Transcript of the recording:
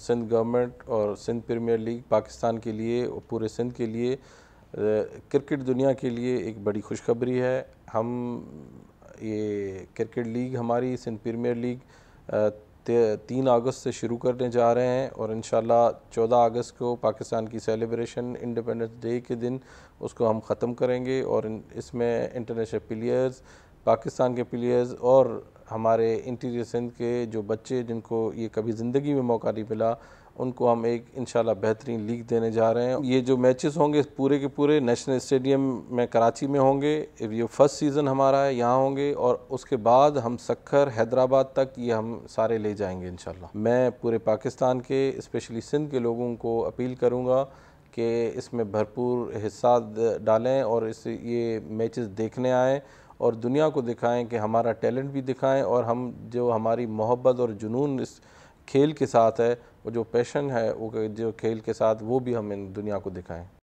Sindh government और Sindh premiere league Pakistan के लिए और पूरे सिंध के लिए क्रिकेट दुनिया के लिए एक बड़ी खुशखबरी है हम ये क्रिकेट लीग हमारी सिंध प्रीमियर लीग तीन अगस्त से शुरू करने जा रहे हैं और इन चौदह अगस्त को पाकिस्तान की सेलिब्रेशन इंडिपेंडेंस डे के दिन उसको हम ख़त्म करेंगे और इसमें इंटरनेशनल प्लेयर्स पाकिस्तान के प्लेयर्स और हमारे इंटीरियर सिंध के जो बच्चे जिनको ये कभी ज़िंदगी में मौका नहीं मिला उनको हम एक इन बेहतरीन लीग देने जा रहे हैं ये जो मैचेस होंगे पूरे के पूरे नेशनल स्टेडियम में कराची में होंगे ये फर्स्ट सीज़न हमारा है यहाँ होंगे और उसके बाद हम सखर हैदराबाद तक ये हम सारे ले जाएंगे इन मैं पूरे पाकिस्तान के स्पेशली सिंध के लोगों को अपील करूँगा कि इसमें भरपूर हिस्सा डालें और इस ये मैचेस देखने आएँ और दुनिया को दिखाएं कि हमारा टैलेंट भी दिखाएं और हम जो हमारी मोहब्बत और जुनून इस खेल के साथ है वो जो पैशन है वो जो खेल के साथ वो भी हम इन दुनिया को दिखाएं